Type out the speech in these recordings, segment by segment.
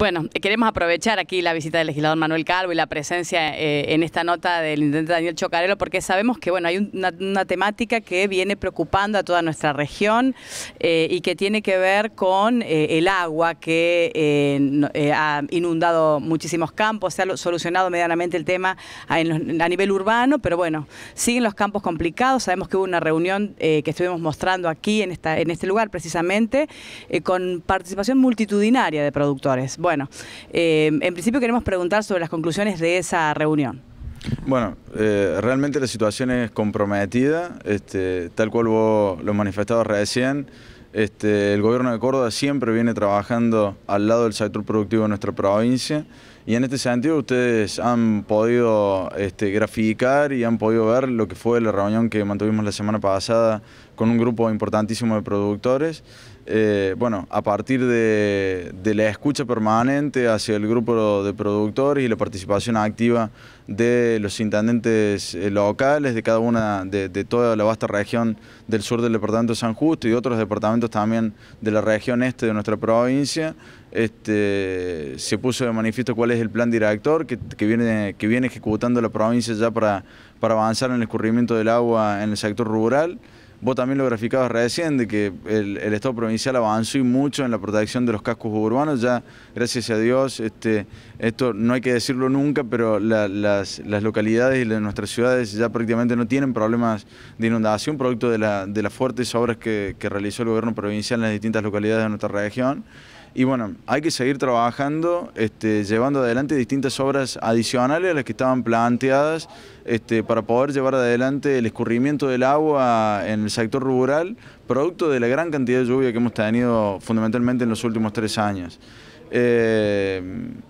Bueno, queremos aprovechar aquí la visita del legislador Manuel Calvo y la presencia eh, en esta nota del intendente Daniel Chocarelo, porque sabemos que bueno, hay una, temática que viene preocupando a toda nuestra región eh, y que tiene que ver con eh, el agua que ha inundado muchísimos campos, se ha solucionado medianamente el tema a, a nivel urbano, pero bueno, siguen los campos complicados, sabemos que hubo una reunión que estuvimos mostrando aquí en, esta, en este lugar precisamente, con participación multitudinaria de productores. Bueno, eh, en principio queremos preguntar sobre las conclusiones de esa reunión. Bueno, eh, realmente la situación es comprometida, este, tal cual vos lo manifestado recién. Este, el gobierno de Córdoba siempre viene trabajando al lado del sector productivo de nuestra provincia y en este sentido ustedes han podido este, graficar y han podido ver lo que fue la reunión que mantuvimos la semana pasada con un grupo importantísimo de productores eh, bueno, a partir de, la escucha permanente hacia el grupo de productores y la participación activa de los intendentes eh, locales de cada una, de, toda la vasta región del sur del departamento de San Justo y otros departamentos también de la región este de nuestra provincia, este, se puso de manifiesto cuál es el plan director que, que, viene, ejecutando la provincia ya para, para avanzar en el escurrimiento del agua en el sector rural. Vos también lo graficabas recién, de que el, Estado provincial avanzó y mucho en la protección de los cascos urbanos, ya gracias a Dios, este, esto no hay que decirlo nunca, pero las, localidades y nuestras ciudades ya prácticamente no tienen problemas de inundación, producto de, la, de las fuertes obras que realizó el gobierno provincial en las distintas localidades de nuestra región. Y bueno, hay que seguir trabajando, este, llevando adelante distintas obras adicionales a las que estaban planteadas este, para poder llevar adelante el escurrimiento del agua en el sector rural, producto de la gran cantidad de lluvia que hemos tenido fundamentalmente en los últimos tres años. Eh,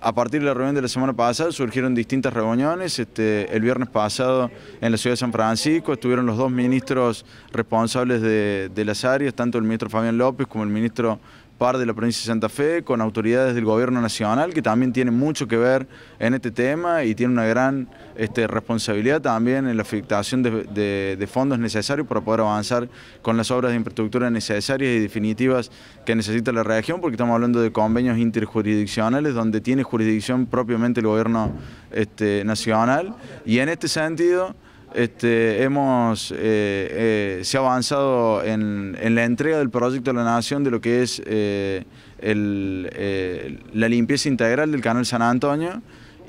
a partir de la reunión de la semana pasada surgieron distintas reuniones. Este, el viernes pasado en la ciudad de San Francisco estuvieron los dos ministros responsables de las áreas, tanto el ministro Fabián López como el ministro par de la provincia de Santa Fe, con autoridades del gobierno nacional que también tienen mucho que ver en este tema y tienen una gran este, responsabilidad también en la afectación de, fondos necesarios para poder avanzar con las obras de infraestructura necesarias y definitivas que necesita la región, porque estamos hablando de convenios interjurisdiccionales donde tiene jurisdicción propiamente el gobierno este, nacional y en este sentido... Este, hemos, eh, eh, se ha avanzado en, la entrega del proyecto de la Nación de lo que es eh, el, la limpieza integral del Canal San Antonio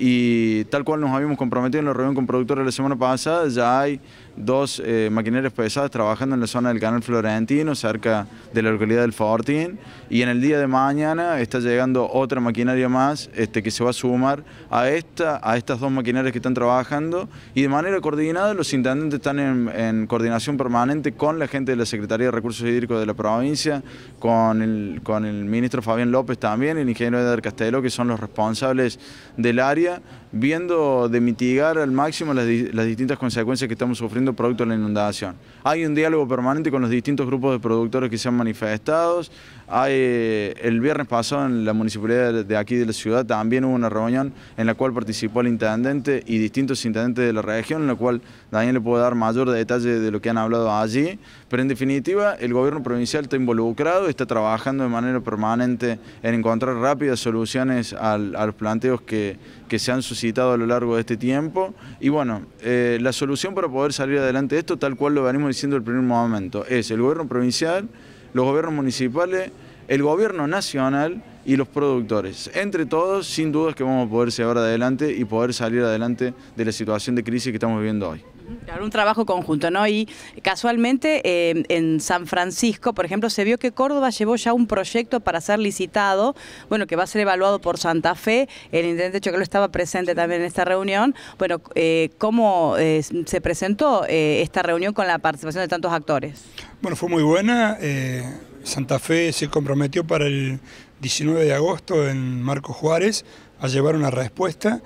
y tal cual nos habíamos comprometido en la reunión con productores la semana pasada, ya hay dos eh, maquinarias pesadas trabajando en la zona del canal florentino, cerca de la localidad del Fortín, y en el día de mañana está llegando otra maquinaria más este, que se va a sumar a, esta, a estas dos maquinarias que están trabajando, y de manera coordinada los intendentes están en, coordinación permanente con la gente de la Secretaría de Recursos Hídricos de la provincia, con el, con el ministro Fabián López también, el ingeniero Edgar Castelo, que son los responsables del área, viendo de mitigar al máximo las, distintas consecuencias que estamos sufriendo producto de la inundación. Hay un diálogo permanente con los distintos grupos de productores que se han manifestado. Hay, eh, el viernes pasado en la municipalidad de aquí de la ciudad también hubo una reunión en la cual participó el intendente y distintos intendentes de la región, en la cual Daniel le puede dar mayor detalle de lo que han hablado allí. Pero en definitiva, el gobierno provincial está involucrado, está trabajando de manera permanente en encontrar rápidas soluciones a los planteos que, que se han suscitado a lo largo de este tiempo. Y bueno, eh, la solución para poder salir adelante de esto, tal cual lo venimos diciendo el primer momento, es el gobierno provincial, los gobiernos municipales, el gobierno nacional y los productores. Entre todos, sin dudas que vamos a poder llevar adelante y poder salir adelante de la situación de crisis que estamos viviendo hoy un trabajo conjunto, ¿no? Y casualmente eh, en San Francisco, por ejemplo, se vio que Córdoba llevó ya un proyecto para ser licitado, bueno, que va a ser evaluado por Santa Fe, el intendente Chocalo estaba presente también en esta reunión, bueno, eh, ¿cómo eh, se presentó esta reunión con la participación de tantos actores? Bueno, fue muy buena, Santa Fe se comprometió para el 19 de agosto en Marco Juárez a llevar una respuesta,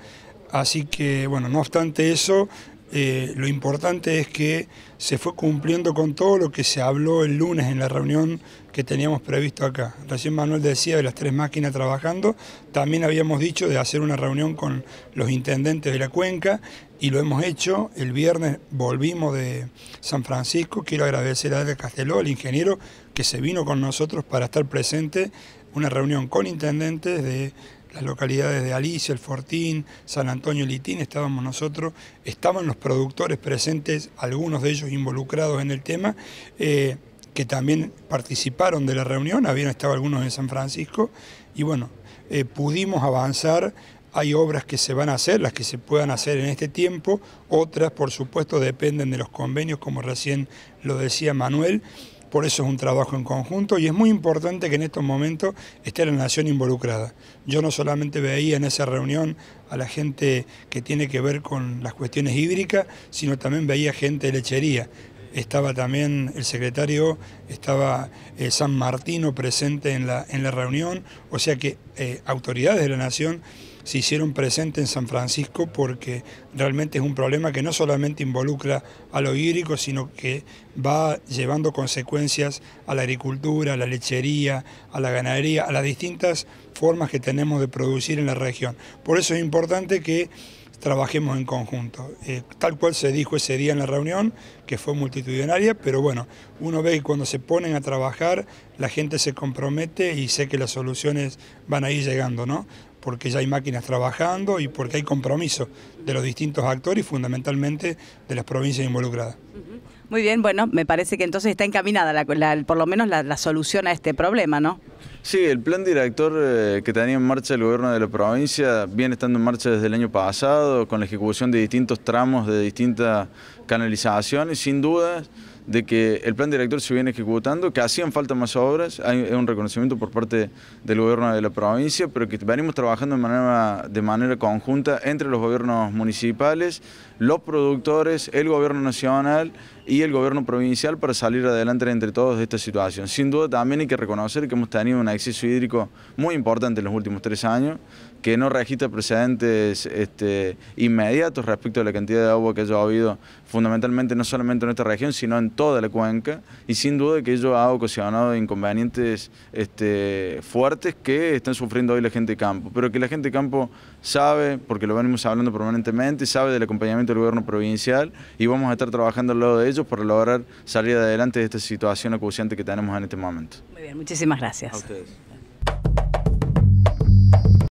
así que, bueno, no obstante eso, eh, lo importante es que se fue cumpliendo con todo lo que se habló el lunes en la reunión que teníamos previsto acá. Recién Manuel decía de las tres máquinas trabajando, también habíamos dicho de hacer una reunión con los intendentes de la cuenca y lo hemos hecho. El viernes volvimos de San Francisco, quiero agradecer a Edgar Casteló, el ingeniero, que se vino con nosotros para estar presente, una reunión con intendentes de las localidades de Alicia, El Fortín, San Antonio Litín, estábamos nosotros, estaban los productores presentes, algunos de ellos involucrados en el tema, eh, que también participaron de la reunión, habían estado algunos en San Francisco, y bueno, eh, pudimos avanzar hay obras que se van a hacer, las que se puedan hacer en este tiempo, otras por supuesto dependen de los convenios, como recién lo decía Manuel, por eso es un trabajo en conjunto y es muy importante que en estos momentos esté la nación involucrada. Yo no solamente veía en esa reunión a la gente que tiene que ver con las cuestiones hídricas, sino también veía gente de lechería. Estaba también el secretario, estaba eh, San Martino presente en la, en la reunión, o sea que eh, autoridades de la nación se hicieron presentes en San Francisco porque realmente es un problema que no solamente involucra a lo hídrico, sino que va llevando consecuencias a la agricultura, a la lechería, a la ganadería, a las distintas formas que tenemos de producir en la región. Por eso es importante que trabajemos en conjunto. Eh, tal cual se dijo ese día en la reunión, que fue multitudinaria, pero bueno, uno ve que cuando se ponen a trabajar, la gente se compromete y sé que las soluciones van a ir llegando, ¿no? Porque ya hay máquinas trabajando y porque hay compromiso de los distintos actores y fundamentalmente de las provincias involucradas. Muy bien, bueno, me parece que entonces está encaminada por lo menos la solución a este problema, ¿no? Sí, el plan director eh, que tenía en marcha el gobierno de la provincia viene estando en marcha desde el año pasado, con la ejecución de distintos tramos de distintas canalizaciones, sin dudas de que el plan director se viene ejecutando, que hacían falta más obras, hay un reconocimiento por parte del gobierno de la provincia, pero que venimos trabajando de manera, conjunta entre los gobiernos municipales, los productores, el gobierno nacional y el gobierno provincial para salir adelante entre todos de esta situación. Sin duda también hay que reconocer que hemos tenido un exceso hídrico muy importante en los últimos tres años, que no registra precedentes este, inmediatos respecto a la cantidad de agua que haya habido fundamentalmente no solamente en esta región, sino en toda la cuenca, y sin duda que ello ha ocasionado inconvenientes este, fuertes que están sufriendo hoy la gente de campo, pero que la gente de campo sabe, porque lo venimos hablando permanentemente, sabe del acompañamiento del gobierno provincial y vamos a estar trabajando al lado de ellos para lograr salir adelante de esta situación acuciante que tenemos en este momento. Muy bien, muchísimas gracias. A